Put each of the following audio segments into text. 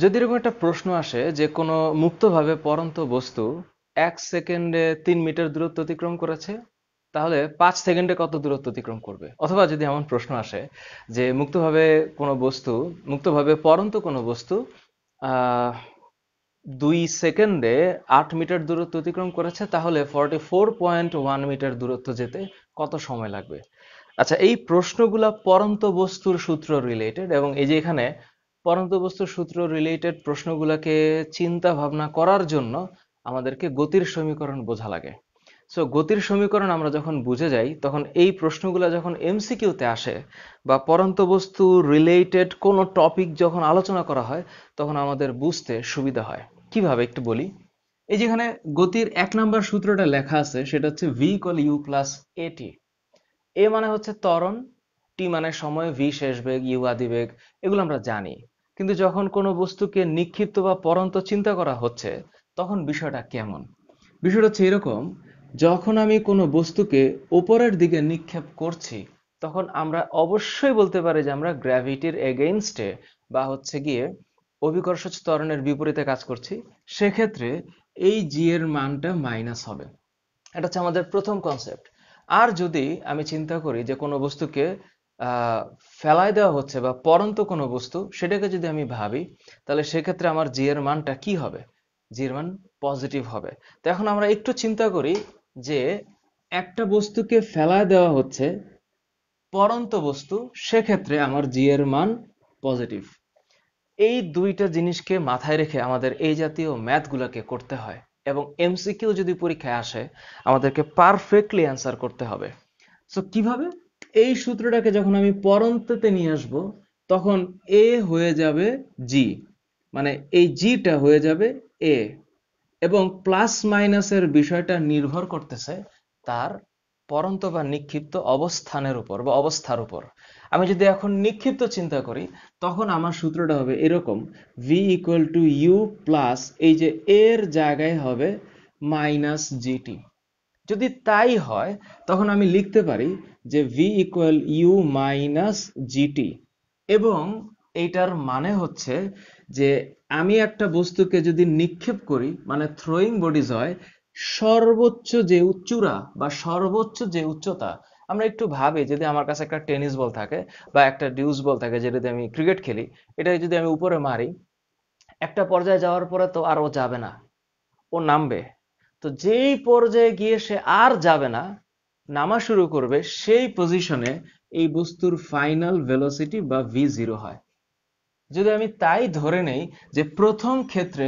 যদি এরকম একটা প্রশ্ন আসে যে কোনো মুক্তভাবে পরন্ত বস্তু এক সেকেন্ডে তিন মিটার দূরত্ব অতিক্রম করেছে তাহলে পাঁচ সেকেন্ডে কত দূরত্ব অতিক্রম করবে অথবা যদি এমন প্রশ্ন আসে যে মুক্তভাবে কোনো বস্তু মুক্তভাবে পরন্ত কোনো বস্তু দুই সেকেন্ডে আট মিটার দূরত্ব অতিক্রম করেছে তাহলে forty four point one metre দূরত্ব যেতে কত সময় লাগবে আচ্ছা এই প্রশ্নগুলা পরন্ত বস্তুর সূত্র রিলেটেড এবং এই যে এখানে পরন্ত বস্তু সূত্র রিলেটেড প্রশ্নগুলোকে চিন্তা ভাবনা করার জন্য আমাদেরকে গতির সমীকরণ বোঝা লাগে সো গতির সমীকরণ আমরা যখন বুঝে যাই তখন এই প্রশ্নগুলো যখন এমসিকিউতে আসে বা পরন্ত বস্তু রিলেটেড কোনো টপিক যখন আলোচনা করা হয় তখন আমাদের বুঝতে সুবিধা হয় কিভাবে একটু বলি এই যেখানে গতির এক নাম্বার সূত্রটা লেখা আছে সেটা হচ্ছে ভি কল ইউ প্লাস এটি এ মানে হচ্ছে ত্বরণ টি মানে সময় ভি শেষ বেগ ইউ আদি বেগ এগুলো আমরা জানি কিন্তু যখন কোনো বস্তুকে নিক্ষিপ্ত বা পরন্ত চিন্তা করা হচ্ছে তখন বিষয়টা কেমন বিষয়টা হচ্ছে এরকম যখন আমি কোনো বস্তুকে ওপরের দিকে নিক্ষেপ করছি তখন আমরা অবশ্যই বলতে পারি যে আমরা গ্র্যাভিটির এগেইনস্টে বা হচ্ছে গিয়ে অভিকর্ষ ত্বরণের বিপরীতে কাজ করছি সেক্ষেত্রে এই জি এর মানটা মাইনাস হবে এটা হচ্ছে আমাদের প্রথম কনসেপ্ট আর যদি আমি চিন্তা করি যে কোনো বস্তুকে ফেলায় দেওয়া হচ্ছে বা পরন্ত কোনো বস্তু সেটাকে যদি আমি ভাবি তাহলে সেক্ষেত্রে আমার জি এর মানটা কি হবে জি এর মান পজিটিভ হবে তো এখন আমরা একটু চিন্তা করি যে একটা বস্তুকে ফেলায় দেওয়া হচ্ছে পরন্ত বস্তু সেক্ষেত্রে আমার জি এর মান পজিটিভ এই দুইটা জিনিসকে মাথায় রেখে আমাদের এই জাতীয় ম্যাথগুলোকে করতে হয় এবং এমসিকিউ যদি পরীক্ষায় আসে আমাদেরকে পারফেক্টলি অ্যান্সার করতে হবে সো কিভাবে এই সূত্রটাকে যখন আমি পরন্ততে নিয়ে আসব তখন এ হয়ে যাবে জি মানে এই জিটা হয়ে যাবে এ এবং প্লাস মাইনাসের বিষয়টা নির্ভর করতেছে তার পরন্ত বা নিক্ষিপ্ত অবস্থানের উপর বা অবস্থার উপর আমি যদি এখন নিক্ষিপ্ত চিন্তা করি তখন আমার সূত্রটা হবে এরকম V equal to U plus এই যে এর জায়গায় হবে মাইনাস জিটি যদি তাই হয় তখন আমি লিখতে পারি যে V equal U minus G T এবং এইটার মানে হচ্ছে যে আমি একটা বস্তুকে যদি নিক্ষেপ করি মানে থ্রোয়িং বডিজ হয় সর্বোচ্চ যে উচ্চুরা বা সর্বোচ্চ যে উচ্চতা আমরা একটু ভাবি যদি আমার কাছে একটা টেনিস বল থাকে বা একটা ডিউস বল থাকে যেটাতে আমি ক্রিকেট খেলি এটা যদি আমি উপরে মারি একটা পর্যায়ে যাওয়ার পরে তো আর ও যাবে না ও নামবে তো যেই পর্যায়ে গিয়ে সে আর যাবে না নামা শুরু করবে সেই পজিশনে এই বস্তুর ফাইনাল ভেলোসিটি বা ভি জিরো হয় যদি আমি তাই ধরে নেই যে প্রথম ক্ষেত্রে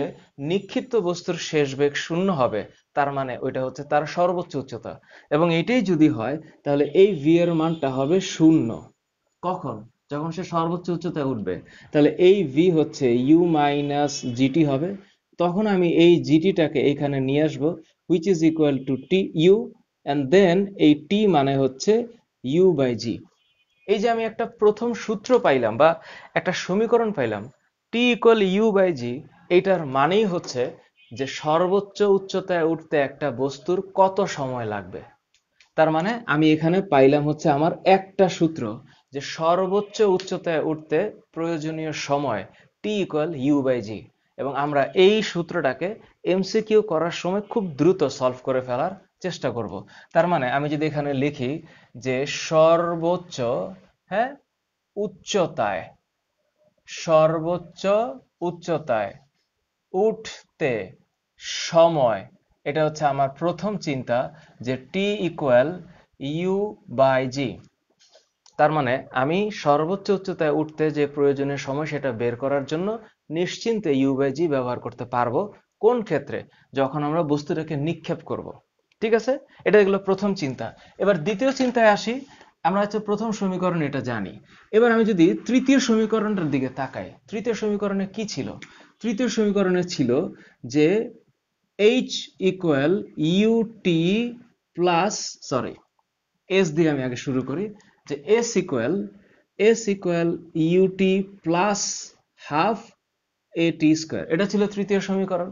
নিক্ষিপ্ত বস্তুর শেষ বেগ শূন্য হবে তার মানে ওইটা হচ্ছে তার সর্বোচ্চ উচ্চতা এবং এটাই যদি হয় তাহলে এই ভি এর মানটা হবে শূন্য কখন যখন সে সর্বোচ্চ উচ্চতায় উঠবে তাহলে এই ভি হচ্ছে ইউ মাইনাস জিটি হবে তখন আমি এই জিটিটাকে এখানে নিয়ে আসবো which is equal to T U and then এই টি মানে হচ্ছে ইউ বাই জি এই যে আমি একটা প্রথম সূত্র পাইলাম বা একটা সমীকরণ পাইলাম T equal U by G এইটার মানেই হচ্ছে যে সর্বোচ্চ উচ্চতায় উঠতে একটা বস্তুর কত সময় লাগবে তার মানে আমি এখানে পাইলাম হচ্ছে আমার একটা সূত্র যে সর্বোচ্চ উচ্চতায় উঠতে প্রয়োজনীয় সময় T equal U by G এবং আমরা এই সূত্রটাকে এমসিকিউ করার সময় খুব দ্রুত সলভ করে ফেলার চেষ্টা করব তার মানে আমি যদি এখানে লিখি যে সর্বোচ্চ হ্যাঁ উচ্চতায় সর্বোচ্চ উচ্চতায় উঠতে সময় এটা হচ্ছে আমার প্রথম চিন্তা যে T equal U by G তার মানে আমি সর্বোচ্চ উচ্চতায় উঠতে যে প্রয়োজনীয় সময় সেটা বের করার জন্য নিশ্চিন্তে ইউ বাই জি ব্যবহার করতে পারবো কোন ক্ষেত্রে যখন আমরা বস্তুটাকে নিক্ষেপ করব। ঠিক আছে এটা এগুলো প্রথম চিন্তা এবার দ্বিতীয় চিন্তায় আসি আমরা হচ্ছে প্রথম সমীকরণ এটা জানি এবার আমি যদি তৃতীয় সমীকরণটার দিকে তাকাই তৃতীয় সমীকরণে কি ছিল তৃতীয় সমীকরণে ছিল যে H equal U T plus sorry S দিয়ে আমি আগে শুরু করি যে S equal S equal U T plus half A T square এটা ছিল তৃতীয় সমীকরণ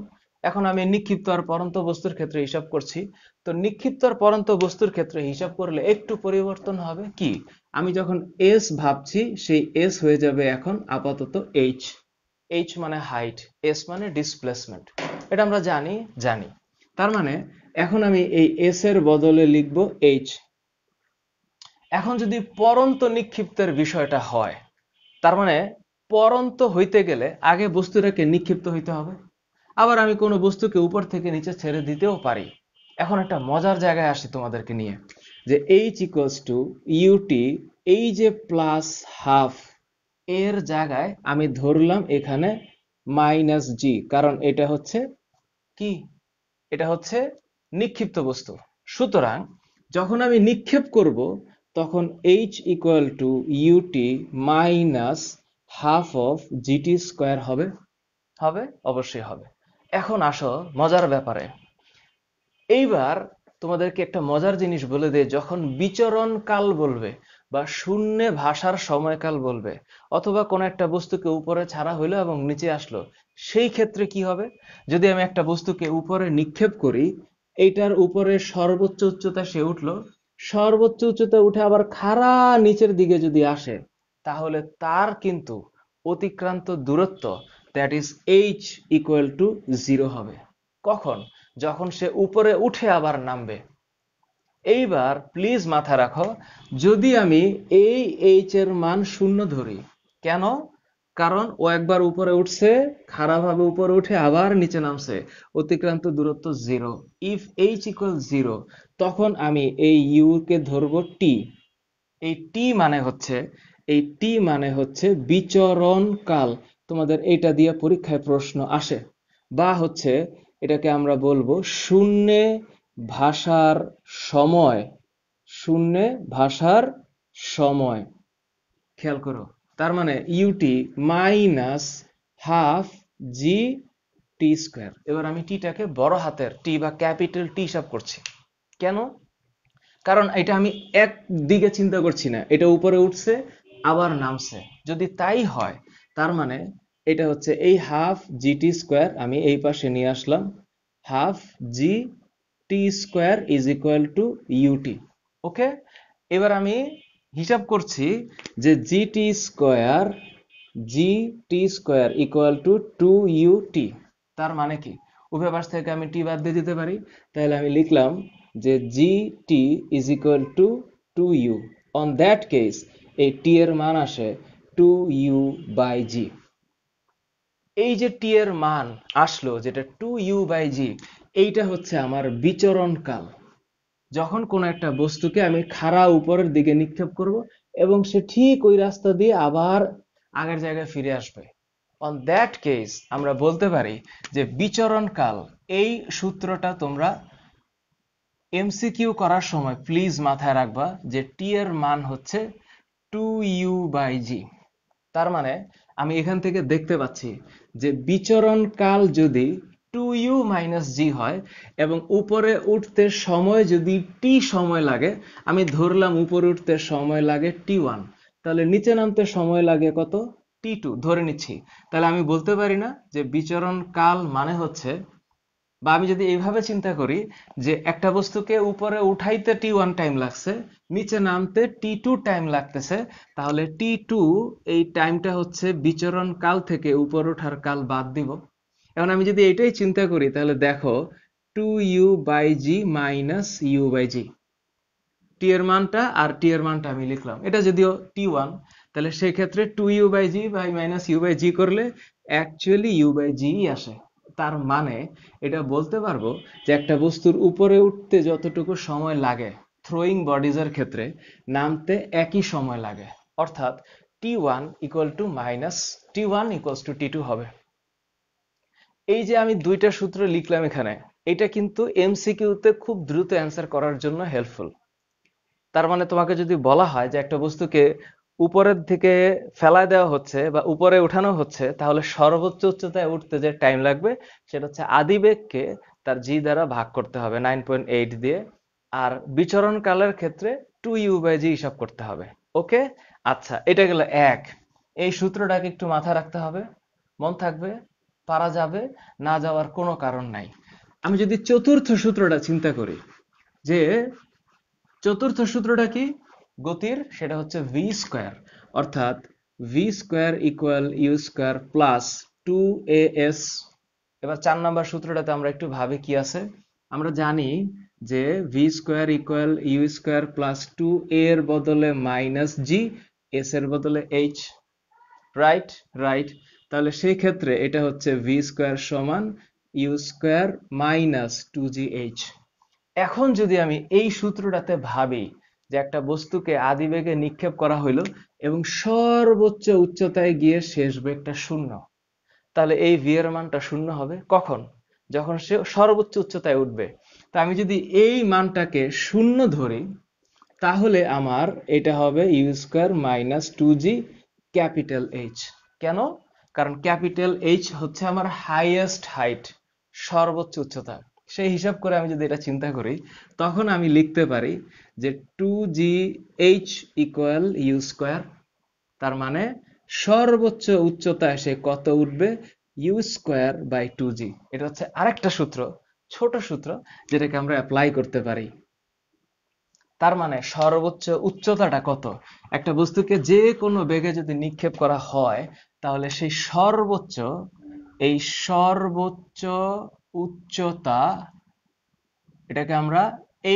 এখন আমি নিক্ষিপ্ত আর পরন্ত বস্তুর ক্ষেত্রে হিসাব করছি তো নিক্ষিপ্ত আর পরন্ত বস্তুর ক্ষেত্রে হিসাব করলে একটু পরিবর্তন হবে কি আমি যখন এস ভাবছি সেই এস হয়ে যাবে এখন আপাতত এইচ এইচ মানে হাইট এস মানে ডিসপ্লেসমেন্ট এটা আমরা জানি জানি তার মানে এখন আমি এই এস এর বদলে লিখব এইচ এখন যদি পরন্ত নিক্ষিপ্তের বিষয়টা হয় তার মানে পরন্ত হইতে গেলে আগে বস্তুটাকে নিক্ষিপ্ত হইতে হবে আবার আমি কোনো বস্তুকে উপর থেকে নিচে ছেড়ে দিতেও পারি এখন একটা মজার জায়গায় আসি তোমাদেরকে নিয়ে যে এইচ ইকোয়ালস টু ইউটি এই যে প্লাস হাফ এর জায়গায় আমি ধরলাম এখানে মাইনাস জি কারণ এটা হচ্ছে কি এটা হচ্ছে নিক্ষিপ্ত বস্তু সুতরাং যখন আমি নিক্ষেপ করব তখন H equal to U T minus half of G T square হবে হবে অবশ্যই হবে এখন আসো মজার ব্যাপারে এইবার তোমাদেরকে একটা মজার জিনিস বলে দে যখন বিচরণ কাল বলবে বা শূন্য ভাষার সময়কাল বলবে অথবা কোনো একটা বস্তুকে উপরে ছাড়া হইলো এবং নিচে আসলো সেই ক্ষেত্রে কি হবে যদি আমি একটা বস্তুকে উপরে নিক্ষেপ করি এইটার উপরে সর্বোচ্চ উচ্চতা সে উঠলো সর্বোচ্চ উচ্চতা উঠে আবার খাড়া নিচের দিকে যদি আসে তাহলে তার কিন্তু অতিক্রান্ত দূরত্ব that is H equal to zero হবে কখন যখন সে উপরে উঠে আবার নামবে এইবার প্লিজ মাথা রাখো যদি আমি এই এইচ এর মান শূন্য ধরি কেন কারণ ও একবার উপরে উঠছে খারাপভাবে উপরে উঠে আবার নিচে নামছে অতিক্রান্ত দূরত্ব zero if H equal zero তখন আমি এই ইউকে ধরবো টি এই টি মানে হচ্ছে এই টি মানে হচ্ছে বিচরণকাল তোমাদের এটা দিয়ে পরীক্ষায় প্রশ্ন আসে বা হচ্ছে এটাকে আমরা বলবো শূন্যে ভাষার সময় শূন্যে ভাষার সময় খেয়াল করো তার মানে U T minus half G T square এবার আমি টিটাকে বড় হাতের টি বা ক্যাপিটাল টি হিসাব করছি কেন কারণ এটা আমি এক দিকে চিন্তা করছি না এটা উপরে উঠছে আবার নামছে যদি তাই হয় তার মানে এটা হচ্ছে এই হাফ জিটি স্কোয়ার আমি এই পাশে নিয়ে আসলাম half G T square is equal to U T okay এবার আমি হিসাব করছি যে G T square G T square equal to two U T তার মানে কি উভয় পাশ থেকে আমি টি বাদ দিয়ে দিতে পারি তাহলে আমি লিখলাম যে G T is equal to two U on that case এই টি এর মান আসে টু ইউ বাই জি এই যে টি এর মান আসলো যেটা টু ইউ বাই জি এইটা হচ্ছে আমার বিচরণ কাল যখন কোনো একটা বস্তুকে আমি খাড়া উপরের দিকে নিক্ষেপ করব এবং সে ঠিক ওই রাস্তা দিয়ে আবার আগের জায়গায় ফিরে আসবে অন দ্যাট কেস আমরা বলতে পারি যে বিচরণ কাল এই সূত্রটা তোমরা এমসিকিউ করার সময় প্লিজ মাথায় রাখবা যে টি এর মান হচ্ছে টু ইউ বাই জি তার মানে আমি এখান থেকে দেখতে পাচ্ছি যে বিচরণকাল যদি টু ইউ মাইনাস জি হয় এবং উপরে উঠতে সময় যদি টি সময় লাগে আমি ধরলাম উপরে উঠতে সময় লাগে টি ওয়ান তাহলে নিচে নামতে সময় লাগে কত টি টু ধরে নিচ্ছি তাহলে আমি বলতে পারি না যে বিচরণকাল মানে হচ্ছে বা আমি যদি এইভাবে চিন্তা করি যে একটা বস্তুকে উপরে উঠাইতে টি ওয়ান টাইম লাগছে নিচে নামতে টি টু টাইম লাগতেছে তাহলে টি টু এই টাইমটা হচ্ছে বিচরণ কাল থেকে উপর ওঠার কাল বাদ দিব এখন আমি যদি এটাই চিন্তা করি তাহলে দেখো two you by G minus U by G T এর মানটা আর টি এর মানটা আমি লিখলাম এটা যদিও টি ওয়ান তাহলে সেক্ষেত্রে two you by G by minus U by G করলে অ্যাকচুয়ালি ইউ বাই জি আসে তার মানে এটা বলতে পারবো যে একটা বস্তুর উপরে উঠতে যতটুকু সময় লাগে থ্রোয়িং বডিজের ক্ষেত্রে নামতে একই সময় লাগে অর্থাৎ T one equal to minus T one equal to T two হবে এই যে আমি দুইটা সূত্র লিখলাম এখানে এটা কিন্তু এমসিকিউতে খুব দ্রুত অ্যান্সার করার জন্য হেল্পফুল তার মানে তোমাকে যদি বলা হয় যে একটা বস্তুকে উপরের দিকে ফেলায় দেওয়া হচ্ছে বা উপরে উঠানো হচ্ছে তাহলে সর্বোচ্চ উচ্চতায় উঠতে যে টাইম লাগবে সেটা হচ্ছে আদিবেগকে তার জি দ্বারা ভাগ করতে হবে নাইন পয়েন্ট এইট দিয়ে আর বিচরণ কালের ক্ষেত্রে টু ইউ বাই জি হিসাব করতে হবে ওকে আচ্ছা এটা গেল এক এই সূত্রটাকে একটু মাথায় রাখতে হবে মন থাকবে পারা যাবে না যাওয়ার কোনো কারণ নাই আমি যদি চতুর্থ সূত্রটা চিন্তা করি যে চতুর্থ সূত্রটা কি গতির সেটা হচ্ছে ভি স্কোয়ার অর্থাৎ V square equal U square plus two A S এবার চার নাম্বার সূত্রটাতে আমরা একটু ভাবি কি আছে আমরা জানি যে V square equal U square plus two এর বদলে মাইনাস জি এস এর বদলে এইচ রাইট রাইট তাহলে সেই ক্ষেত্রে এটা হচ্ছে ভি স্কোয়ার সমান you square minus two G H এখন যদি আমি এই সূত্রটাতে ভাবি যে একটা বস্তুকে আদিবেগে নিক্ষেপ করা হইল এবং সর্বোচ্চ উচ্চতায় গিয়ে শেষ বেগটা শূন্য তাহলে এই ভি এর মানটা শূন্য হবে কখন যখন সে সর্বোচ্চ উচ্চতায় উঠবে তা আমি যদি এই মানটাকে শূন্য ধরি তাহলে আমার এটা হবে U square minus two G capital H কেন কারণ ক্যাপিটাল এইচ হচ্ছে আমার হাইয়েস্ট হাইট সর্বোচ্চ উচ্চতা সেই হিসাব করে আমি যদি এটা চিন্তা করি তখন আমি লিখতে পারি যে টু জি এইচ ইকুয়াল ইউ স্কোয়ার তার মানে সর্বোচ্চ উচ্চতা এসে কত উঠবে U square by two G এটা হচ্ছে আরেকটা সূত্র ছোট সূত্র যেটাকে আমরা অ্যাপ্লাই করতে পারি তার মানে সর্বোচ্চ উচ্চতাটা কত একটা বস্তুকে যে কোনো বেগে যদি নিক্ষেপ করা হয় তাহলে সেই সর্বোচ্চ এই সর্বোচ্চ উচ্চতা এটাকে আমরা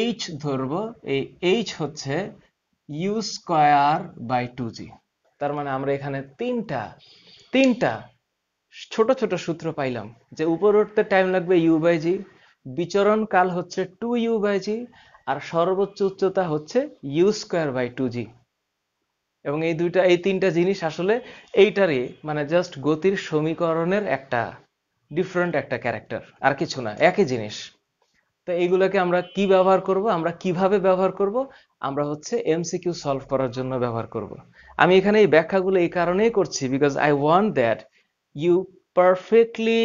এইচ ধরব এই এইচ হচ্ছে ইউ স্কোয়ার বাই টু জি তার মানে আমরা এখানে তিনটা তিনটা ছোট ছোট সূত্র পাইলাম যে উপর উঠতে টাইম লাগবে ইউ বাই জি বিচরণ কাল হচ্ছে টু ইউ বাই জি আর সর্বোচ্চ উচ্চতা হচ্ছে you square by two G এবং এই দুইটা এই তিনটা জিনিস আসলে এইটারই মানে জাস্ট গতির সমীকরণের একটা ডিফারেন্ট একটা ক্যারেক্টার আর কিছু না একই জিনিস তো এইগুলোকে আমরা কি ব্যবহার করব আমরা কিভাবে ব্যবহার করব আমরা হচ্ছে এমসিকিউ সলভ করার জন্য ব্যবহার করব আমি এখানে এই ব্যাখ্যাগুলো এই কারণেই করছি because I want that you perfectly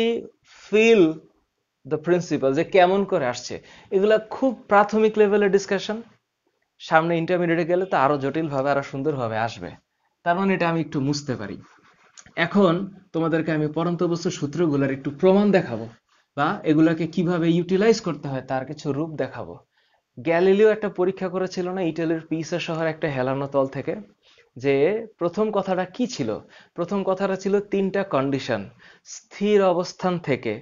feel the principle যে কেমন করে আসছে এগুলা খুব প্রাথমিক লেভেলের ডিসকাশন সামনে ইন্টারমিডিয়েটে গেলে তো আরো জটিলভাবে আরো সুন্দরভাবে আসবে তার মানে এটা আমি একটু মুছতে পারি এখন তোমাদেরকে আমি পরন্ত বস্তু সূত্রগুলোর একটু প্রমাণ দেখাবো বা এগুলাকে কিভাবে ইউটিলাইজ করতে হয় তার কিছু রূপ দেখাবো গ্যালিলিও একটা পরীক্ষা করেছিল না ইটালির পিসা শহর একটা হেলানো তল থেকে যে প্রথম কথাটা কি ছিল প্রথম কথাটা ছিল তিনটা কন্ডিশন স্থির অবস্থান থেকে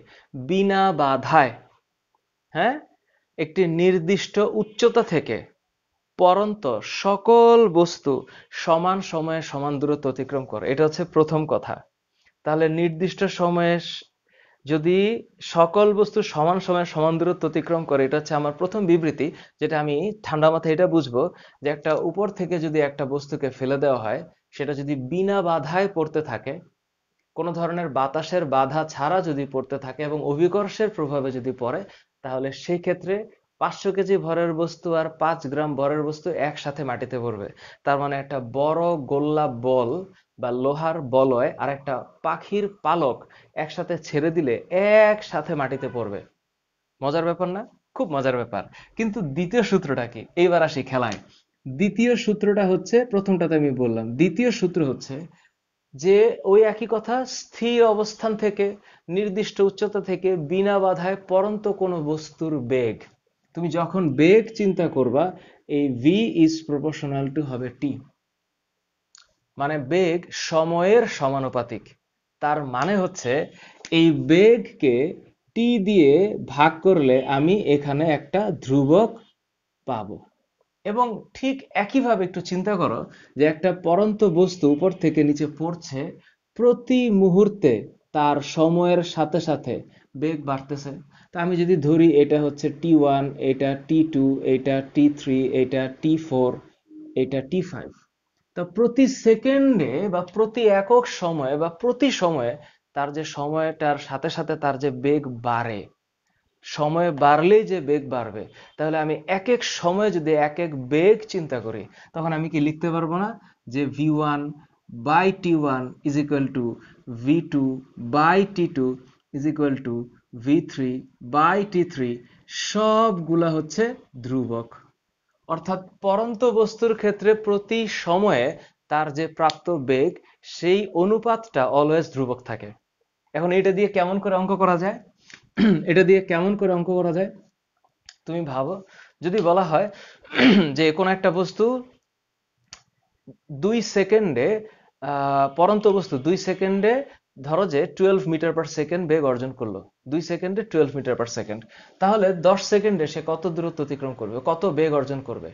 বিনা বাধায় হ্যাঁ একটি নির্দিষ্ট উচ্চতা থেকে পরন্ত সকল বস্তু সমান সময়ে সমান দূরত্ব অতিক্রম করে এটা হচ্ছে প্রথম কথা তাহলে নির্দিষ্ট সময়ে যদি সকল বস্তু সমান সময়ে সমান দূরত্ব অতিক্রম করে এটা হচ্ছে আমার প্রথম বিবৃতি যেটা আমি ঠান্ডা মাথায় এটা বুঝবো যে একটা উপর থেকে যদি একটা বস্তুকে ফেলে দেওয়া হয় সেটা যদি বিনা বাধায় পড়তে থাকে কোনো ধরনের বাতাসের বাধা ছাড়া যদি পড়তে থাকে এবং অভিকর্ষের প্রভাবে যদি পড়ে তাহলে সেই ক্ষেত্রে পাঁচশো কেজি ভরের বস্তু আর পাঁচ গ্রাম ভরের বস্তু একসাথে মাটিতে পড়বে তার মানে একটা বড় গোল্লা বল বা লোহার বলয় আর একটা পাখির পালক একসাথে ছেড়ে দিলে একসাথে মাটিতে পড়বে মজার ব্যাপার না খুব মজার ব্যাপার কিন্তু দ্বিতীয় সূত্রটা কি এইবার আসি খেলায় দ্বিতীয় সূত্রটা হচ্ছে প্রথমটাতে আমি বললাম দ্বিতীয় সূত্র হচ্ছে যে ওই একই কথা স্থির অবস্থান থেকে নির্দিষ্ট উচ্চতা থেকে বিনা বাধায় পরন্ত কোনো বস্তুর বেগ তুমি যখন বেগ চিন্তা করবা এই ভি ইজ প্রপোর্শনাল টু হবে টি মানে বেগ সময়ের সমানুপাতিক তার মানে হচ্ছে এই বেগকে টি দিয়ে ভাগ করলে আমি এখানে একটা ধ্রুবক পাব এবং ঠিক একইভাবে একটু চিন্তা করো যে একটা পরন্ত বস্তু উপর থেকে নিচে পড়ছে প্রতি মুহূর্তে তার সময়ের সাথে সাথে বেগ বাড়তেছে তা আমি যদি ধরি এটা হচ্ছে টি ওয়ান এটা টি টু এটা টি থ্রি এটা টি ফোর এটা টি ফাইভ তা প্রতি সেকেন্ডে বা প্রতি একক সময়ে বা প্রতি সময়ে তার যে সময়টার সাথে সাথে তার যে বেগ বাড়ে সময় বাড়লেই যে বেগ বাড়বে তাহলে আমি এক এক সময় যদি এক এক বেগ চিন্তা করি তখন আমি কি লিখতে পারবো না যে V one by T one is equal to V two by T two is equal to V three by T three সবগুলা হচ্ছে ধ্রুবক অর্থাৎ পরন্ত বস্তুর ক্ষেত্রে প্রতি সময়ে তার যে প্রাপ্ত বেগ সেই অনুপাতটা অলওয়েজ ধ্রুবক থাকে এখন এটা দিয়ে কেমন করে অঙ্ক করা যায় এটা দিয়ে কেমন করে অঙ্ক করা যায় তুমি ভাবো যদি বলা হয় যে কোনো একটা বস্তু দুই সেকেন্ডে পরন্ত বস্তু দুই সেকেন্ডে ধরো যে টুয়েলভ মিটার পার সেকেন্ড বেগ অর্জন করলো দুই সেকেন্ডে টুয়েলভ মিটার পার সেকেন্ড তাহলে দশ সেকেন্ডে সে কত দূরত্ব অতিক্রম করবে কত বেগ অর্জন করবে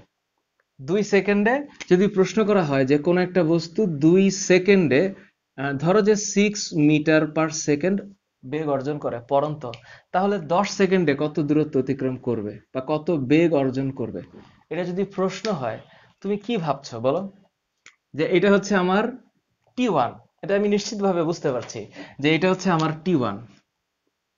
দুই সেকেন্ডে যদি প্রশ্ন করা হয় যে কোনো একটা বস্তু দুই সেকেন্ডে ধরো যে সিক্স মিটার পার সেকেন্ড বেগ অর্জন করে পরন্ত তাহলে দশ সেকেন্ডে কত দূরত্ব অতিক্রম করবে বা কত বেগ অর্জন করবে এটা যদি প্রশ্ন হয় তুমি কি ভাবছো বলো যে এটা হচ্ছে আমার টি ওয়ান এটা আমি নিশ্চিতভাবে বুঝতে পারছি যে এটা হচ্ছে আমার টি ওয়ান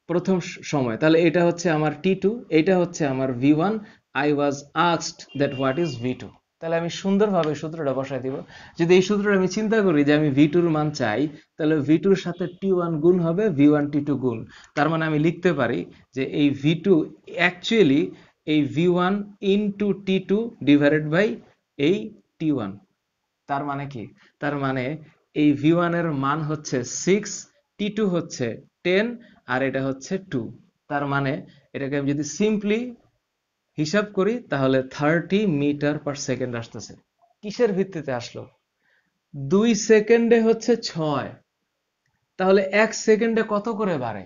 প্রথম সময় তাহলে এটা হচ্ছে আমার টি টু এটা হচ্ছে আমার V one I was asked that what is V two তাহলে আমি সুন্দরভাবে সূত্রটা বসায় দিব যদি এই সূত্রটা আমি চিন্তা করি যে আমি ভি টুর মান চাই তাহলে ভি টুর সাথে টি ওয়ান গুণ হবে ভি ওয়ান টি টু গুণ তার মানে আমি লিখতে পারি যে এই ভি টু অ্যাকচুয়ালি এই V one into T two divided by এই টি ওয়ান তার মানে কি তার মানে এই ভি এর মান হচ্ছে সিক্স টি টু হচ্ছে টেন আর এটা হচ্ছে টু তার মানে এটাকে আমি যদি সিম্পলি হিসাব করি তাহলে থার্টি মিটার পার সেকেন্ড আসতেছে কিসের ভিত্তিতে আসলো দুই সেকেন্ডে হচ্ছে ছয় তাহলে এক সেকেন্ডে কত করে বাড়ে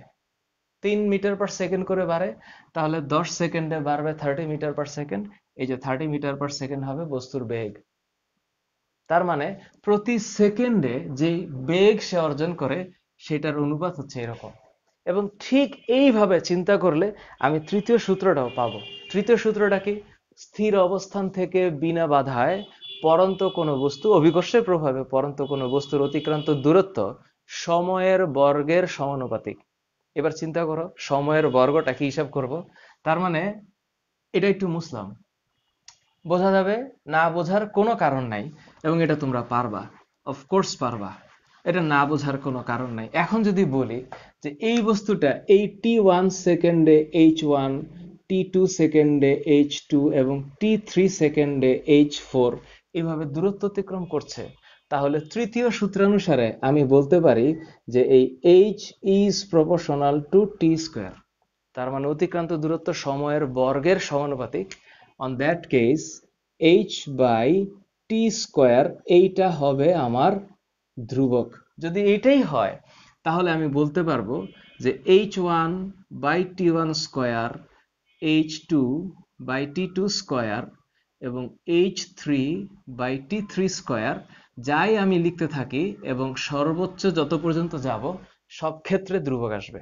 তিন মিটার পার সেকেন্ড করে বাড়ে তাহলে দশ সেকেন্ডে বাড়বে থার্টি মিটার পার সেকেন্ড এই যে থার্টি মিটার পার সেকেন্ড হবে বস্তুর বেগ তার মানে প্রতি সেকেন্ডে যে বেগ সে অর্জন করে সেটার অনুপাত হচ্ছে এরকম এবং ঠিক এইভাবে চিন্তা করলে আমি তৃতীয় সূত্রটাও পাবো তৃতীয় সূত্রটা কি স্থির অবস্থান থেকে বিনা বাধায় পরন্ত কোনো বস্তু অভিকর্ষের প্রভাবে পরন্ত কোনো বস্তুর অতিক্রান্ত দূরত্ব সময়ের বর্গের সমানুপাতিক এবার চিন্তা করো সময়ের বর্গটা কি হিসাব করব তার মানে এটা একটু মুসলাম বোঝা যাবে না বোঝার কোনো কারণ নাই এবং এটা তোমরা পারবা অফকোর্স পারবা এটা না বোঝার কোনো কারণ নাই এখন যদি বলি যে এই বস্তুটা এই টি ওয়ান সেকেন্ডে এইচ ওয়ান টি টু সেকেন্ডে এইচ টু এবং টি থ্রি সেকেন্ডে এইচ ফোর এইভাবে দূরত্ব অতিক্রম করছে তাহলে তৃতীয় সূত্রানুসারে আমি বলতে পারি যে এই H is proportional to T square তার মানে অতিক্রান্ত দূরত্ব সময়ের বর্গের সমানুপাতিক on that case h by t square এইটা হবে আমার ধ্রুবক যদি এইটাই হয় তাহলে আমি বলতে পারবো যে H one by T one square H two by T two square এবং H three by T three square যাই আমি লিখতে থাকি এবং সর্বোচ্চ যত পর্যন্ত যাব সব ক্ষেত্রে ধ্রুবক আসবে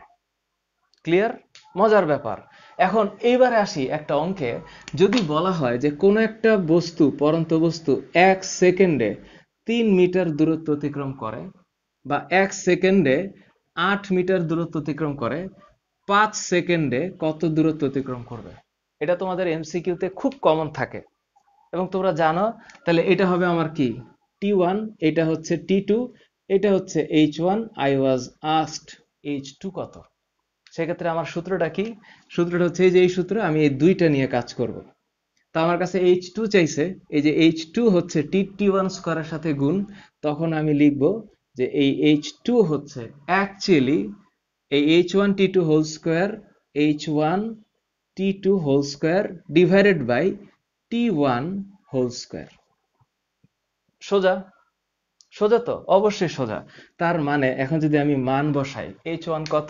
ক্লিয়ার মজার ব্যাপার এখন এইবারে আসি একটা অঙ্কে যদি বলা হয় যে কোনো একটা বস্তু পরন্ত বস্তু এক সেকেন্ডে তিন মিটার দূরত্ব অতিক্রম করে বা এক সেকেন্ডে আট মিটার দূরত্ব অতিক্রম করে পাঁচ সেকেন্ডে কত দূরত্ব অতিক্রম করবে এটা তোমাদের এমসিকিউতে খুব কমন থাকে এবং তোমরা জানো তাহলে এটা হবে আমার কি টি ওয়ান এটা হচ্ছে টি টু এটা হচ্ছে H one I was asked H two কত সেক্ষেত্রে আমার সূত্রটা কি সূত্রটা হচ্ছে এই যে এই সূত্র আমি এই দুইটা নিয়ে কাজ করব। তা আমার কাছে এইচ টু চাইছে এই যে এইচ টু হচ্ছে টি টি ওয়ান স্কোয়ারের সাথে গুণ তখন আমি লিখব যে এই এইচ টু হচ্ছে অ্যাকচুয়ালি এই H one T two whole square H one T two whole square divided by T one whole square সোজা সোজা তো অবশ্যই সোজা তার মানে এখন যদি আমি মান বসাই এইচ ওয়ান কত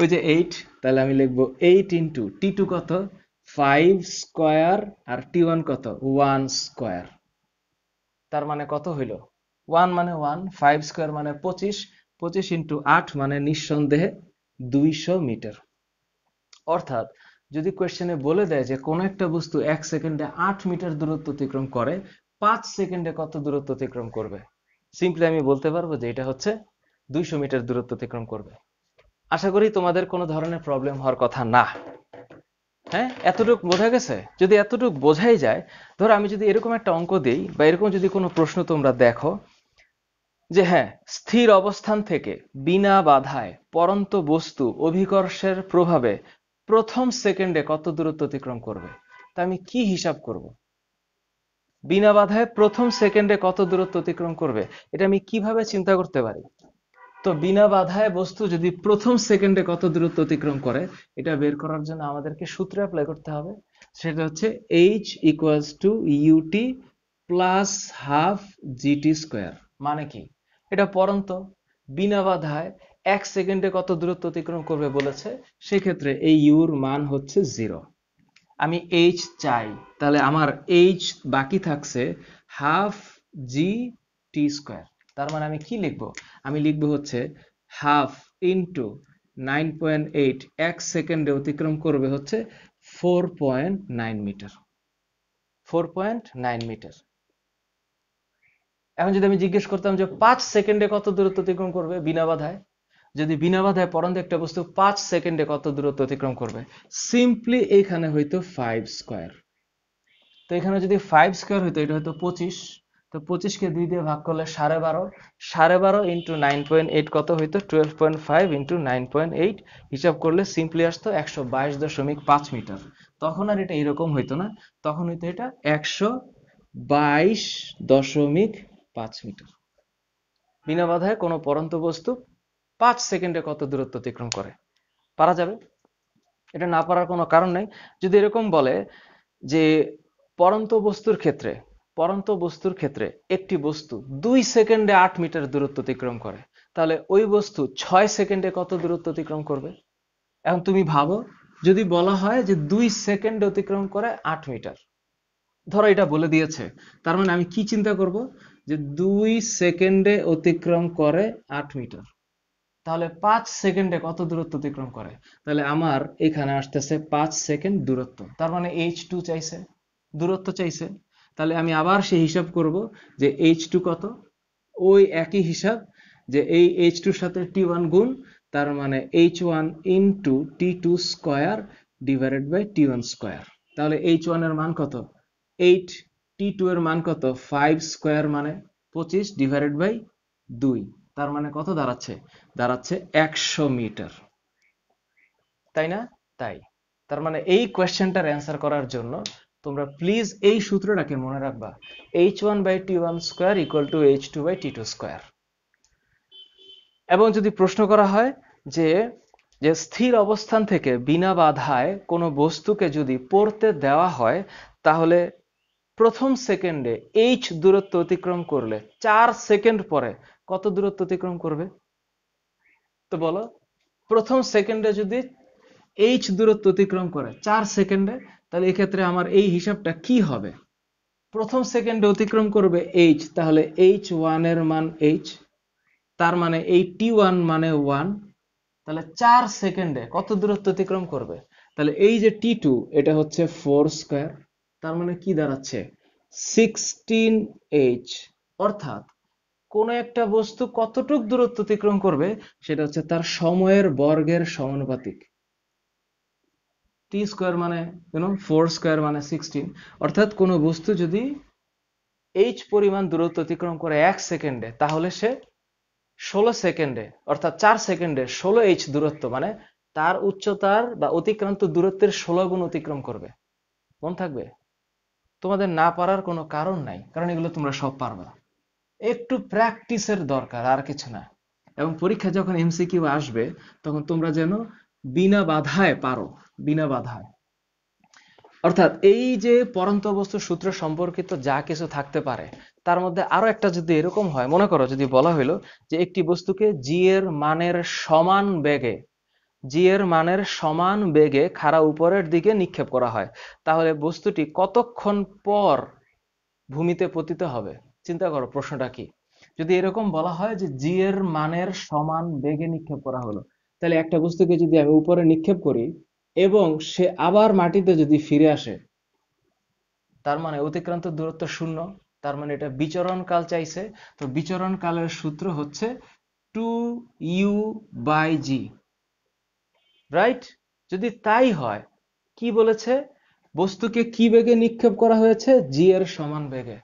ওই যে এইট তাহলে আমি লিখবো এইট ইন্টু টি টু কত ফাইভ স্কোয়ার আর টি ওয়ান কত ওয়ান স্কোয়ার তার মানে কত হইল ওয়ান মানে ওয়ান ফাইভ স্কোয়ার মানে পঁচিশ পঁচিশ ইন্টু আট মানে নিঃসন্দেহে দুইশো মিটার অর্থাৎ যদি কোয়েশ্চেনে বলে দেয় যে কোনো একটা বস্তু এক সেকেন্ডে আট মিটার দূরত্ব অতিক্রম করে পাঁচ সেকেন্ডে কত দূরত্ব অতিক্রম করবে সিম্পলি আমি বলতে পারবো যে এটা হচ্ছে দুইশো মিটার দূরত্ব অতিক্রম করবে আশা করি তোমাদের কোনো ধরনের প্রবলেম হওয়ার কথা না হ্যাঁ এতটুক বোঝা গেছে যদি এতটুক বোঝাই যায় ধর আমি যদি এরকম একটা অঙ্ক দিই বা এরকম যদি কোনো প্রশ্ন তোমরা দেখো যে হ্যাঁ স্থির অবস্থান থেকে বিনা বাধায় পরন্ত বস্তু অভিকর্ষের প্রভাবে প্রথম সেকেন্ডে কত দূরত্ব অতিক্রম করবে তা আমি কি হিসাব করব বিনা বাধায় প্রথম সেকেন্ডে কত দূরত্ব অতিক্রম করবে এটা আমি কিভাবে চিন্তা করতে পারি তো বিনা বাধায় বস্তু যদি প্রথম সেকেন্ডে কত দূরত্ব অতিক্রম করে এটা বের করার জন্য আমাদেরকে সূত্র অ্যাপ্লাই করতে হবে সেটা হচ্ছে H equals to U T plus half G T square মানে কি এটা পরন্ত বিনা বাধায় এক সেকেন্ডে কত দূরত্ব অতিক্রম করবে বলেছে সেক্ষেত্রে এই ইউর মান হচ্ছে জিরো আমি এইচ চাই তাহলে আমার এইচ বাকি থাকছে হাফ জি টি স্কোয়ার তার মানে আমি কি লিখব আমি লিখব হচ্ছে half into nine point eight এক সেকেন্ডে অতিক্রম করবে হচ্ছে four point nine metre four point nine metre এখন যদি আমি জিজ্ঞেস করতাম যে পাঁচ সেকেন্ডে কত দূরত্ব অতিক্রম করবে বিনা বাধায় যদি বিনা বাধায় পরন্ত একটা বস্তু পাঁচ সেকেন্ডে কত দূরত্ব অতিক্রম করবে সিম্পলি এখানে হয়তো ফাইভ স্কোয়ার তো এখানে যদি ফাইভ স্কোয়ার হইতো এটা হয়তো পঁচিশ তো পঁচিশকে দুই দিয়ে ভাগ করলে সাড়ে বারো সাড়ে বারো ইন্টু নাইন পয়েন্ট এইট কত হইতো twelve point five into nine point eight হিসাব করলে সিম্পলি আসতো একশো বাইশ দশমিক পাঁচ মিটার তখন আর এটা এরকম হইতো না তখন হইতো এটা একশো বাইশ দশমিক পাঁচ মিটার বিনা বাধায় কোনো পরন্ত বস্তু পাঁচ সেকেন্ডে কত দূরত্ব অতিক্রম করে পারা যাবে এটা না পারার কোনো কারণ নাই যদি এরকম বলে যে পরন্ত বস্তুর ক্ষেত্রে পরন্ত বস্তুর ক্ষেত্রে একটি বস্তু দুই সেকেন্ডে আট মিটার দূরত্ব অতিক্রম করে তাহলে ওই বস্তু ছয় সেকেন্ডে কত দূরত্ব অতিক্রম করবে এখন তুমি ভাবো যদি বলা হয় যে দুই সেকেন্ডে অতিক্রম করে আট মিটার ধরো এটা বলে দিয়েছে তার মানে আমি কি চিন্তা করব যে দুই সেকেন্ডে অতিক্রম করে আট মিটার তাহলে পাঁচ সেকেন্ডে কত দূরত্ব অতিক্রম করে তাহলে আমার এখানে আসতেছে পাঁচ সেকেন্ড দূরত্ব তার মানে এইচ টু চাইছে দূরত্ব চাইছে তাহলে আমি আবার সেই হিসাব করব যে এইচ টু কত ওই একই হিসাব যে এই এইচ টুর সাথে টি ওয়ান গুণ তার মানে H one into T two square divided by T one square তাহলে এইচ ওয়ানের মান কত এইট টি টু এর মান কত ফাইভ স্কোয়ার মানে পঁচিশ ডিভাইডেড বাই দুই তার মানে কত দাঁড়াচ্ছে দাঁড়াচ্ছে একশো মিটার তাই না তাই তার মানে এই কোয়েশ্চেনটার অ্যান্সার করার জন্য তোমরা প্লিজ এই সূত্রটাকে মনে রাখবা H one by T one square equal to H two by T two square এবং যদি প্রশ্ন করা হয় যে যে স্থির অবস্থান থেকে বিনা বাধায় কোনো বস্তুকে যদি পড়তে দেওয়া হয় তাহলে প্রথম সেকেন্ডে এইচ দূরত্ব অতিক্রম করলে চার সেকেন্ড পরে কত দূরত্ব অতিক্রম করবে তো বলো প্রথম সেকেন্ডে যদি এইচ দূরত্ব অতিক্রম করে চার সেকেন্ডে তাহলে এক্ষেত্রে আমার এই হিসাবটা কি হবে প্রথম সেকেন্ডে অতিক্রম করবে এইচ তাহলে এইচ ওয়ানের মান এইচ তার মানে এই টি ওয়ান মানে ওয়ান তাহলে চার সেকেন্ডে কত দূরত্ব অতিক্রম করবে তাহলে এই যে টি টু এটা হচ্ছে ফোর স্কোয়ার তার মানে কি দাঁড়াচ্ছে সিক্সটিন এইচ অর্থাৎ কোনো একটা বস্তু কতটুক দূরত্ব অতিক্রম করবে সেটা হচ্ছে তার সময়ের বর্গের সমানুপাতিক টি স্কোয়ার মানে ইউনো ফোর স্কোয়ার মানে সিক্সটিন অর্থাৎ কোনো বস্তু যদি এইচ পরিমাণ দূরত্ব অতিক্রম করে এক সেকেন্ডে তাহলে সে ষোলো সেকেন্ডে অর্থাৎ চার সেকেন্ডে ষোলো এইচ দূরত্ব মানে তার উচ্চতার বা অতিক্রান্ত দূরত্বের ষোলো গুণ অতিক্রম করবে মন থাকবে তোমাদের না পারার কোনো কারণ নাই কারণ এগুলো তোমরা সব পারবে একটু প্র্যাকটিসের দরকার আর কিছু না এবং পরীক্ষা যখন এমসিকিউ আসবে তখন তোমরা যেন বিনা বাধায় পারো বিনা বাধায় অর্থাৎ এই যে পরন্ত বস্তু সূত্র সম্পর্কিত যা কিছু থাকতে পারে তার মধ্যে আরো একটা যদি এরকম হয় মনে করো যদি বলা হলো যে একটি বস্তুকে জি এর মানের সমান বেগে জি এর মানের সমান বেগে খাড়া উপরের দিকে নিক্ষেপ করা হয় তাহলে বস্তুটি কতক্ষণ পর ভূমিতে পতিত হবে চিন্তা করো প্রশ্নটা কি যদি এরকম বলা হয় যে জি এর মানের সমান বেগে নিক্ষেপ করা হলো তাহলে একটা বস্তুকে যদি আমি উপরে নিক্ষেপ করি এবং সে আবার মাটিতে যদি ফিরে আসে তার মানে অতিক্রান্ত দূরত্ব শূন্য তার মানে এটা বিচরণ কাল চাইছে তো বিচরণ কালের সূত্র হচ্ছে two you by G right যদি তাই হয় কি বলেছে বস্তুকে কি বেগে নিক্ষেপ করা হয়েছে জি এর সমান বেগে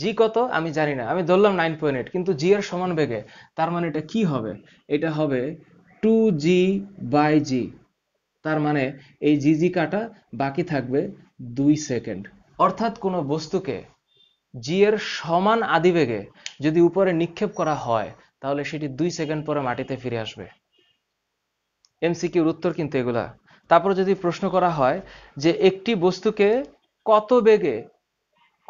জি কত আমি জানি না আমি ধরলাম নাইন পয়েন্ট এইট কিন্তু জি এর সমান বেগে তার মানে এটা কি হবে এটা হবে টু জি বাই জি তার মানে এই জিজি কাটা বাকি থাকবে দুই সেকেন্ড অর্থাৎ কোনো বস্তুকে জি এর সমান আদিবেগে যদি উপরে নিক্ষেপ করা হয় তাহলে সেটি দুই সেকেন্ড পরে মাটিতে ফিরে আসবে এমসিকিউর উত্তর কিন্তু এগুলা তারপর যদি প্রশ্ন করা হয় যে একটি বস্তুকে কত বেগে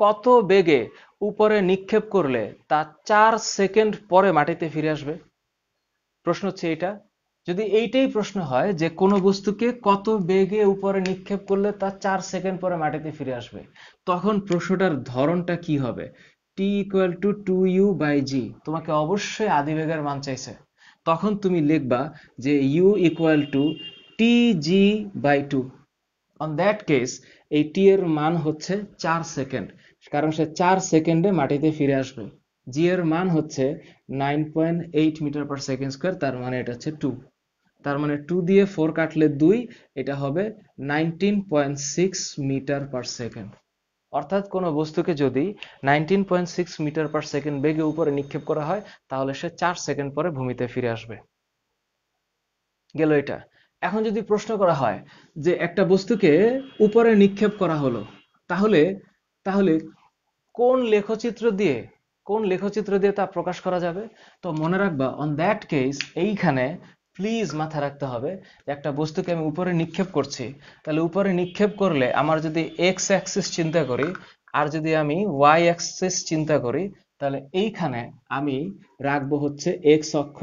কত বেগে উপরে নিক্ষেপ করলে তা চার সেকেন্ড পরে মাটিতে ফিরে আসবে প্রশ্ন হচ্ছে এটা যদি এইটাই প্রশ্ন হয় যে কোনো বস্তুকে কত বেগে উপরে নিক্ষেপ করলে তা চার সেকেন্ড পরে মাটিতে ফিরে আসবে তখন প্রশ্নটার ধরনটা কি হবে T equal to two you by G তোমাকে অবশ্যই আদিবেগের মান চাইছে তখন তুমি লিখবা যে U equal to T G by two on that case এই টি এর মান হচ্ছে চার সেকেন্ড কারণ সে চার সেকেন্ডে মাটিতে ফিরে আসবে জি এর মান হচ্ছে nine point eight metre per second square তার মানে এটা হচ্ছে টু তার মানে টু দিয়ে ফোর কাটলে দুই এটা হবে nineteen point six metre per second অর্থাৎ কোনো বস্তুকে যদি nineteen point six metre per second বেগে উপরে নিক্ষেপ করা হয় তাহলে সে চার সেকেন্ড পরে ভূমিতে ফিরে আসবে গেল এটা এখন যদি প্রশ্ন করা হয় যে একটা বস্তুকে উপরে নিক্ষেপ করা হলো তাহলে তাহলে কোন লেখচিত্র দিয়ে কোন লেখচিত্র দিয়ে তা প্রকাশ করা যাবে তো মনে রাখবা অন দ্যাট কেস এইখানে প্লিজ মাথা রাখতে হবে একটা বস্তুকে আমি উপরে নিক্ষেপ করছি তাহলে উপরে নিক্ষেপ করলে আমার যদি এক্স অ্যাক্সিস চিন্তা করি আর যদি আমি ওয়াই অ্যাক্সিস চিন্তা করি তাহলে এইখানে আমি রাখবো হচ্ছে এক্স অক্ষ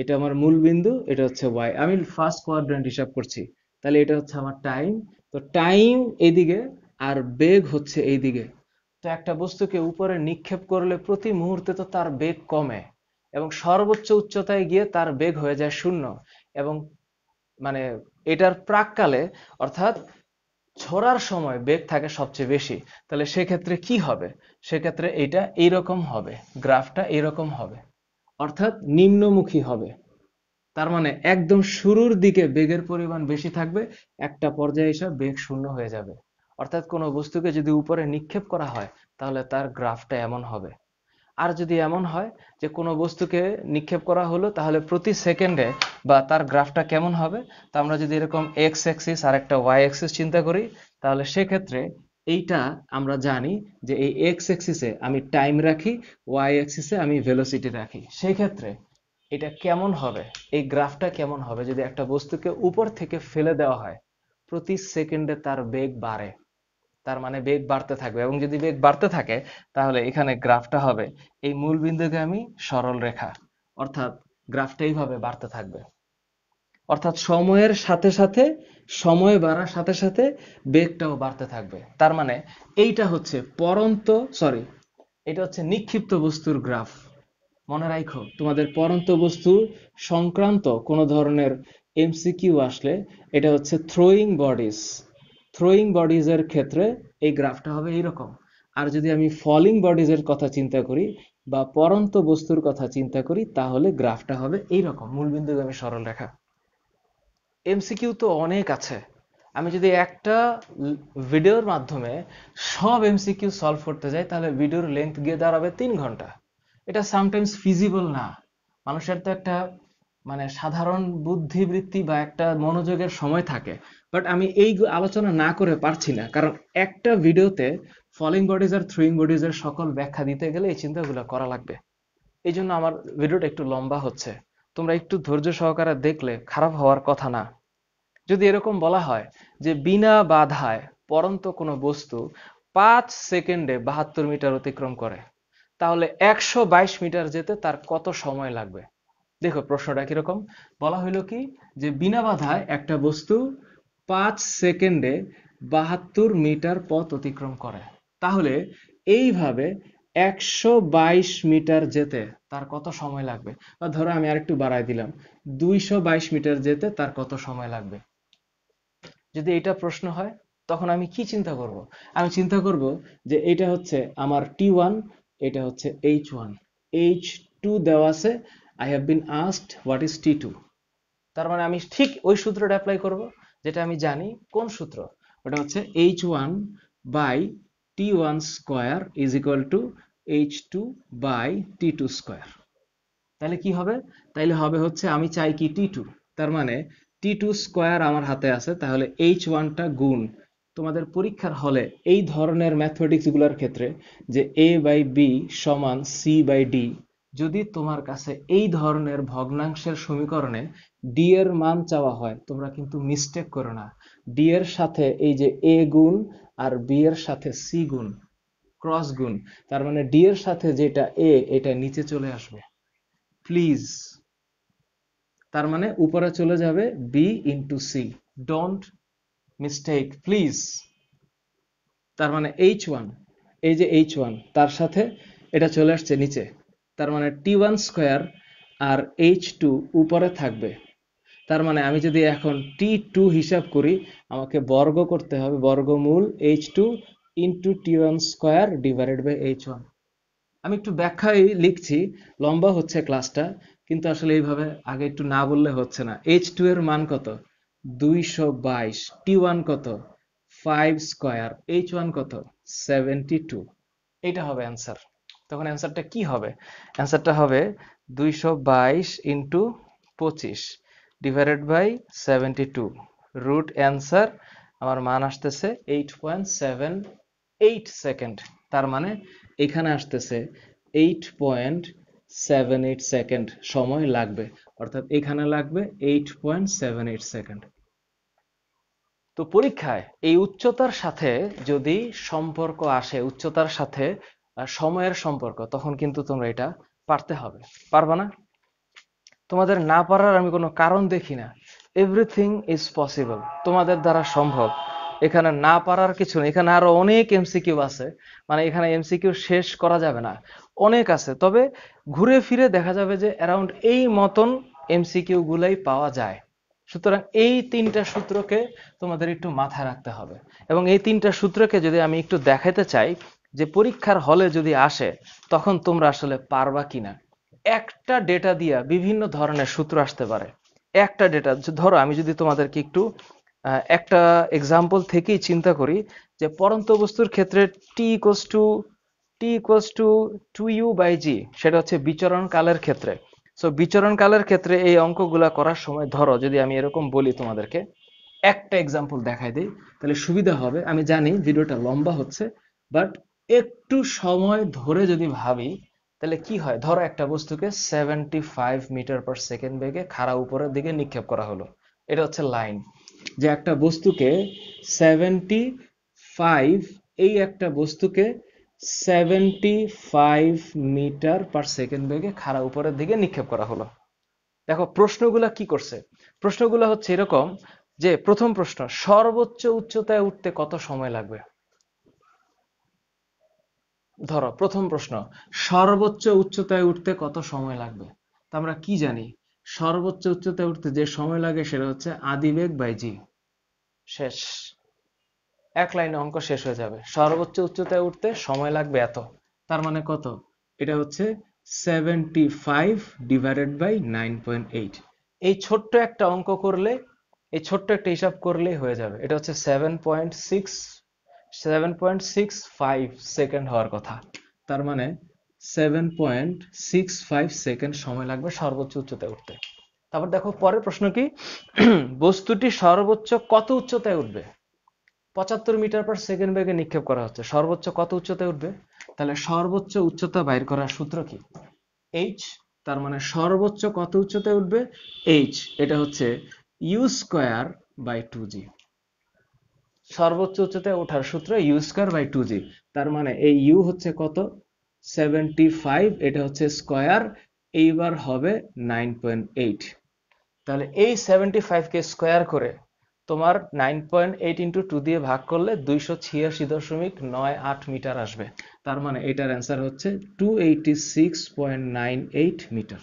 এটা আমার মূল বিন্দু এটা হচ্ছে ওয়াই আমি ফার্স্ট কোয়াড্রেন্ট হিসাব করছি তাহলে এটা হচ্ছে আমার টাইম তো টাইম এইদিকে আর বেগ হচ্ছে এইদিকে তো একটা বস্তুকে উপরে নিক্ষেপ করলে প্রতি মুহূর্তে তো তার বেগ কমে এবং সর্বোচ্চ উচ্চতায় গিয়ে তার বেগ হয়ে যায় শূন্য এবং মানে এটার প্রাককালে অর্থাৎ ছড়ার সময় বেগ থাকে সবচেয়ে বেশি তাহলে সেক্ষেত্রে কি হবে সেক্ষেত্রে এইটা এইরকম হবে গ্রাফটা এইরকম হবে অর্থাৎ নিম্নমুখী হবে তার মানে একদম শুরুর দিকে বেগের পরিমাণ বেশি থাকবে একটা পর্যায়ে এসে বেগ শূন্য হয়ে যাবে অর্থাৎ কোনো বস্তুকে যদি উপরে নিক্ষেপ করা হয় তাহলে তার গ্রাফটা এমন হবে আর যদি এমন হয় যে কোনো বস্তুকে নিক্ষেপ করা হলো তাহলে প্রতি সেকেন্ডে বা তার গ্রাফটা কেমন হবে তা আমরা যদি এরকম এক্স অ্যাক্সিস আর একটা ওয়াই অ্যাক্সিস চিন্তা করি তাহলে সেক্ষেত্রে এইটা আমরা জানি যে এই এক্স অ্যাক্সিসে আমি টাইম রাখি ওয়াই অ্যাক্সিসে আমি ভেলোসিটি রাখি সেক্ষেত্রে এটা কেমন হবে এই গ্রাফটা কেমন হবে যদি একটা বস্তুকে উপর থেকে ফেলে দেওয়া হয় প্রতি সেকেন্ডে তার বেগ বাড়ে তার মানে বেগ বাড়তে থাকবে এবং যদি বেগ বাড়তে থাকে তাহলে এখানে গ্রাফটা হবে এই মূল বিন্দুকে আমি সরল রেখা অর্থাৎ গ্রাফটা এইভাবে বাড়তে থাকবে অর্থাৎ সময়ের সাথে সাথে সময় বাড়ার সাথে সাথে বেগটাও বাড়তে থাকবে তার মানে এইটা হচ্ছে পরন্ত সরি এটা হচ্ছে নিক্ষিপ্ত বস্তুর গ্রাফ মনে রাখো তোমাদের পরন্ত বস্তু সংক্রান্ত কোনো ধরনের এমসিকিউ আসলে এটা হচ্ছে থ্রোয়িং বডিস থ্রোয়িং বডিজের ক্ষেত্রে এই গ্রাফটা হবে এইরকম আর যদি আমি ফলিং বডিজের কথা চিন্তা করি বা পরন্ত বস্তুর কথা চিন্তা করি তাহলে গ্রাফটা হবে এইরকম মূলবিন্দুগামী রেখা এমসিকিউ তো অনেক আছে আমি যদি একটা ভিডিওর মাধ্যমে সব এমসিকিউ সলভ করতে যাই তাহলে ভিডিওর লেন্থ গিয়ে দাঁড়াবে তিন ঘন্টা এটা সামটাইমস ফিজিবল না মানুষের তো একটা মানে সাধারণ বুদ্ধিবৃত্তি বা একটা মনোযোগের সময় থাকে বাট আমি এই আলোচনা না করে পারছি না কারণ একটা ভিডিওতে ফলিং বডিজ আর থ্রুইং বডিজ এর সকল ব্যাখ্যা দিতে গেলে এই চিন্তাগুলো করা লাগবে এই জন্য আমার ভিডিওটা একটু লম্বা হচ্ছে তোমরা একটু ধৈর্য সহকারে দেখলে খারাপ হওয়ার কথা না যদি এরকম বলা হয় যে বিনা বাধায় পরন্ত কোনো বস্তু পাঁচ সেকেন্ডে বাহাত্তর মিটার অতিক্রম করে তাহলে একশো মিটার যেতে তার কত সময় লাগবে দেখো প্রশ্নটা কিরকম বলা হইল কি যে বিনা বাধায় একটা বস্তু পাঁচ সেকেন্ডে বাহাত্তর মিটার পথ অতিক্রম করে তাহলে এইভাবে একশো বাইশ মিটার যেতে তার কত সময় লাগবে বা ধরো আমি আর একটু বাড়াই দিলাম দুইশো বাইশ মিটার যেতে তার কত সময় লাগবে যদি এটা প্রশ্ন হয় তখন আমি কি চিন্তা করব আমি চিন্তা করব যে এটা হচ্ছে আমার টি ওয়ান এটা হচ্ছে এইচ ওয়ান এইচ টু দেওয়া আছে I have been asked what is t two তার মানে আমি ঠিক ওই সূত্রটা অ্যাপ্লাই করব যেটা আমি জানি কোন সূত্র ওটা হচ্ছে H one by T one square is equal to H two by T two square তাহলে কি হবে তাইলে হবে হচ্ছে আমি চাই কি টি টু তার মানে টি টু স্কোয়ার আমার হাতে আছে তাহলে এইচ ওয়ানটা গুণ তোমাদের পরীক্ষার হলে এই ধরনের ম্যাথমেটিক্সগুলোর ক্ষেত্রে যে এ বাই বি সমান সি বাই ডি যদি তোমার কাছে এই ধরনের ভগ্নাংশের সমীকরণে ডি এর মান চাওয়া হয় তোমরা কিন্তু মিস্টেক করো না ডি এর সাথে এই যে এ গুণ আর বি এর সাথে সি গুণ ক্রস গুণ তার মানে ডি এর সাথে যেটা এ এটা নিচে চলে আসবে প্লিজ তার মানে উপরে চলে যাবে b into c don't mistake please তার মানে এইচ ওয়ান এই যে এইচ ওয়ান তার সাথে এটা চলে আসছে নিচে তার মানে টি ওয়ান স্কোয়ার আর এইচ টু উপরে থাকবে তার মানে আমি যদি এখন টি টু হিসাব করি আমাকে বর্গ করতে হবে বর্গমূল h two into t one square divided by h one আমি একটু ব্যাখ্যায় লিখছি লম্বা হচ্ছে ক্লাসটা কিন্তু আসলে এইভাবে আগে একটু না বললে হচ্ছে না এইচ টু এর মান কত দুইশো বাইশ টি ওয়ান কত ফাইভ স্কোয়ার এইচ ওয়ান কত সেভেন্টি টু এটা হবে অ্যান্সার তখন অ্যান্সারটা কি হবে অ্যান্সারটা হবে দুইশো বাইশ ইন্টু পঁচিশ divided by seventy two root answer আমার মান আসতেছে eight point seven eight second তার মানে এখানে আসতেছে eight point seven eight second সময় লাগবে অর্থাৎ এখানে লাগবে eight point seven eight second তো পরীক্ষায় এই উচ্চতার সাথে যদি সম্পর্ক আসে উচ্চতার সাথে সময়ের সম্পর্ক তখন কিন্তু তোমরা এটা পারতে হবে পারবা না তোমাদের না পারার আমি কোনো কারণ দেখি না এভরিথিং ইজ পসিবল তোমাদের দ্বারা সম্ভব এখানে না পারার কিছু নেই এখানে আরো অনেক এমসিকিউ আছে মানে এখানে এমসিকিউ শেষ করা যাবে না অনেক আছে তবে ঘুরে ফিরে দেখা যাবে যে অ্যারাউন্ড এই মতন এমসিকিউ গুলাই পাওয়া যায় সুতরাং এই তিনটা সূত্রকে তোমাদের একটু মাথায় রাখতে হবে এবং এই তিনটা সূত্রকে যদি আমি একটু দেখাতে চাই যে পরীক্ষার হলে যদি আসে তখন তোমরা আসলে পারবা কিনা একটা ডেটা দিয়া বিভিন্ন ধরনের সূত্র আসতে পারে একটা ডেটা ধরো আমি যদি তোমাদেরকে একটু একটা এক্সাম্পল থেকেই চিন্তা করি যে পরন্ত বস্তুর ক্ষেত্রে t equals to t equals to two you by g সেটা হচ্ছে বিচরণ কালের ক্ষেত্রে সো বিচরণ কালের ক্ষেত্রে এই অঙ্কগুলা করার সময় ধরো যদি আমি এরকম বলি তোমাদেরকে একটা এক্সাম্পল দেখাই দিই তাহলে সুবিধা হবে আমি জানি ভিডিওটা লম্বা হচ্ছে বাট একটু সময় ধরে যদি ভাবি তাহলে কি হয় ধরো একটা বস্তুকে seventy five metre per second বেগে খাড়া উপরের দিকে নিক্ষেপ করা হলো এটা হচ্ছে লাইন যে একটা বস্তুকে সেভেন্টি ফাইভ এই একটা বস্তুকে seventy five metre per second বেগে খাড়া উপরের দিকে নিক্ষেপ করা হলো দেখো প্রশ্নগুলা কি করছে প্রশ্নগুলো হচ্ছে এরকম যে প্রথম প্রশ্ন সর্বোচ্চ উচ্চতায় উঠতে কত সময় লাগবে ধরো প্রথম প্রশ্ন সর্বোচ্চ উচ্চতায় উঠতে কত সময় লাগবে তা আমরা কি জানি সর্বোচ্চ উচ্চতায় উঠতে যে সময় লাগে সেটা হচ্ছে আদিবেগ বাই জি শেষ এক লাইনে অঙ্ক শেষ হয়ে যাবে সর্বোচ্চ উচ্চতায় উঠতে সময় লাগবে এত তার মানে কত এটা হচ্ছে seventy five divided by nine point eight এই ছোট্ট একটা অঙ্ক করলে এই ছোট্ট একটা হিসাব করলেই হয়ে যাবে এটা হচ্ছে seven point six seven point six five second হওয়ার কথা তার মানে seven point six five second সময় লাগবে সর্বোচ্চ উচ্চতায় উঠতে তারপর দেখো পরের প্রশ্ন কি বস্তুটি সর্বোচ্চ কত উচ্চতায় উঠবে পঁচাত্তর মিটার পার সেকেন্ড বেগে নিক্ষেপ করা হচ্ছে সর্বোচ্চ কত উচ্চতায় উঠবে তাহলে সর্বোচ্চ উচ্চতা বাইর করার সূত্র কি এইচ তার মানে সর্বোচ্চ কত উচ্চতায় উঠবে এইচ এটা হচ্ছে you square by two g সর্বোচ্চ উচ্চতায় ওঠার সূত্র ইউ স্কোয়ার বাই টু জি তার মানে এই ইউ হচ্ছে কত সেভেন্টি ফাইভ এটা হচ্ছে স্কোয়ার এইবার হবে নাইন পয়েন্ট এইট তাহলে এই সেভেন্টি ফাইভকে স্কোয়ার করে তোমার nine point eight into two দিয়ে ভাগ করলে দুইশো ছিয়াশি দশমিক নয় আট মিটার আসবে তার মানে এটার অ্যান্সার হচ্ছে two eighty six point nine eight metre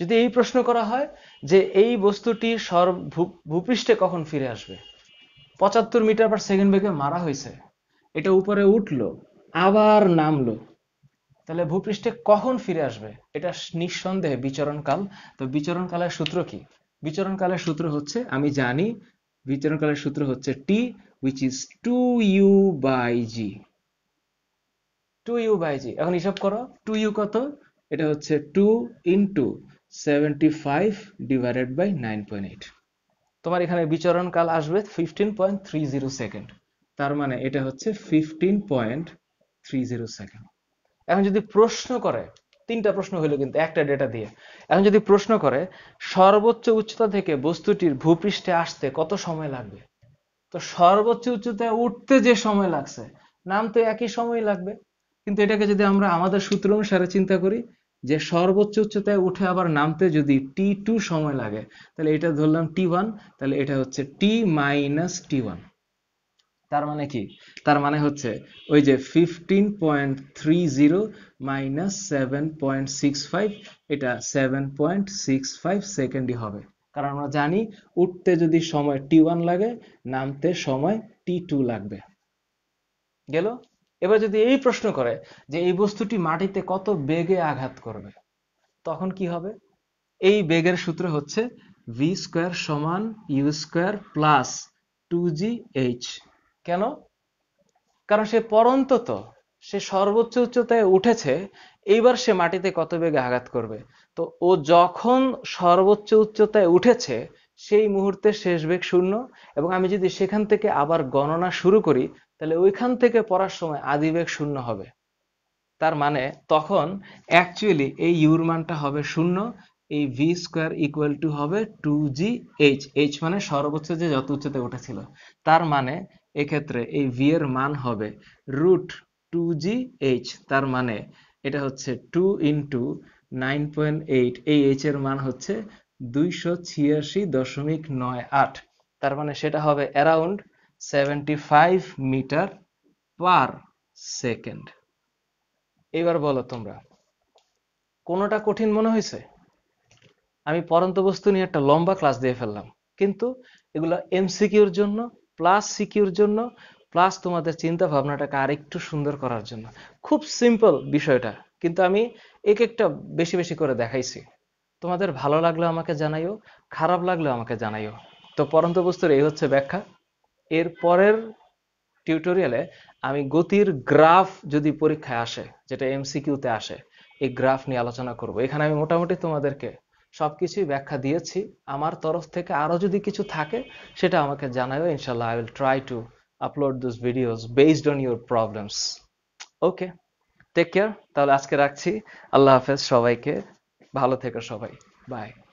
যদি এই প্রশ্ন করা হয় যে এই বস্তুটি সর্ব ভূপৃষ্ঠে কখন ফিরে আসবে পঁচাত্তর মিটার পার সেকেন্ড বেগে মারা হয়েছে এটা উপরে উঠলো আবার নামলো তাহলে ভূপৃষ্ঠে কখন ফিরে আসবে এটা নিঃসন্দেহে বিচরণকাল তো বিচরণকালের সূত্র কি বিচরণকালের সূত্র হচ্ছে আমি জানি বিচরণকালের সূত্র হচ্ছে t which is two you by g two you by g এখন হিসাব করো টু ইউ কত এটা হচ্ছে two into seventy five divided by nine point eight তোমার এখানে বিচরণ কাল আসবে fifteen point three zero second তার মানে এটা হচ্ছে fifteen point three zero second এখন যদি প্রশ্ন করে তিনটা প্রশ্ন হইলো কিন্তু একটা ডেটা দিয়ে এখন যদি প্রশ্ন করে সর্বোচ্চ উচ্চতা থেকে বস্তুটির ভূপৃষ্ঠে আসতে কত সময় লাগবে তো সর্বোচ্চ উচ্চতায় উঠতে যে সময় লাগছে নামতে একই সময় লাগবে কিন্তু এটাকে যদি আমরা আমাদের সূত্র অনুসারে চিন্তা করি যে সর্বোচ্চ উচ্চতায় উঠে আবার নামতে যদি টি টু সময় লাগে তাহলে এটা ধরলাম টি ওয়ান তাহলে এটা হচ্ছে টি মাইনাস টি ওয়ান তার মানে কি তার মানে হচ্ছে ওই যে fifteen point three zero minus seven point six five এটা সেভেন পয়েন্ট সিক্স ফাইভ সেকেন্ডই হবে কারণ আমরা জানি উঠতে যদি সময় টি ওয়ান লাগে নামতে সময় টি টু লাগবে গেল এবার যদি এই প্রশ্ন করে যে এই বস্তুটি মাটিতে কত বেগে আঘাত করবে তখন কি হবে এই বেগের সূত্র হচ্ছে ভি স্কোয়ার সমান you square plus two G h কেন কারণ সে পরন্ত তো সে সর্বোচ্চ উচ্চতায় উঠেছে এইবার সে মাটিতে কত বেগে আঘাত করবে তো ও যখন সর্বোচ্চ উচ্চতায় উঠেছে সেই মুহূর্তে শেষ বেগ শূন্য এবং আমি যদি সেখান থেকে আবার গণনা শুরু করি তাহলে ওইখান থেকে পড়ার সময় আদিবেগ শূন্য হবে তার মানে তখন অ্যাকচুয়ালি এই ইউর মানটা হবে শূন্য এই ভি স্কোয়ার ইকুয়াল টু হবে টু জি এইচ এইচ মানে সর্বোচ্চ যে যত উচ্চতে উঠেছিল তার মানে এক্ষেত্রে এই ভি এর মান হবে রুট টু জি এইচ তার মানে এটা হচ্ছে two into nine point eight এই এইচ এর মান হচ্ছে দুইশো ছিয়াশি দশমিক নয় আট তার মানে সেটা হবে অ্যারাউন্ড 75 মিটার পার সেকেন্ড এবার বলো তোমরা কোনটা কঠিন মনে হয়েছে আমি পরন্ত বস্তু নিয়ে একটা লম্বা ক্লাস দিয়ে ফেললাম কিন্তু এগুলো এমসিকিউর জন্য প্লাস সিকিউর জন্য প্লাস তোমাদের চিন্তা ভাবনাটাকে আরেকটু সুন্দর করার জন্য খুব সিম্পল বিষয়টা কিন্তু আমি এক একটা বেশি বেশি করে দেখাইছি তোমাদের ভালো লাগলো আমাকে জানাইও খারাপ লাগলো আমাকে জানাইও তো পরন্ত বস্তুর এই হচ্ছে ব্যাখ্যা এর পরের টিউটোরিয়ালে আমি গতির গ্রাফ যদি পরীক্ষায় আসে যেটা এমসিকিউতে আসে এই গ্রাফ নিয়ে আলোচনা করব এখানে আমি মোটামুটি তোমাদেরকে সবকিছুই ব্যাখ্যা দিয়েছি আমার তরফ থেকে আরো যদি কিছু থাকে সেটা আমাকে জানাও ইনশাল্লাহ I will try to upload those videos based on your problems okay take care তাহলে আজকে রাখছি আল্লাহ হাফেজ সবাইকে ভালো থেকো সবাই বাই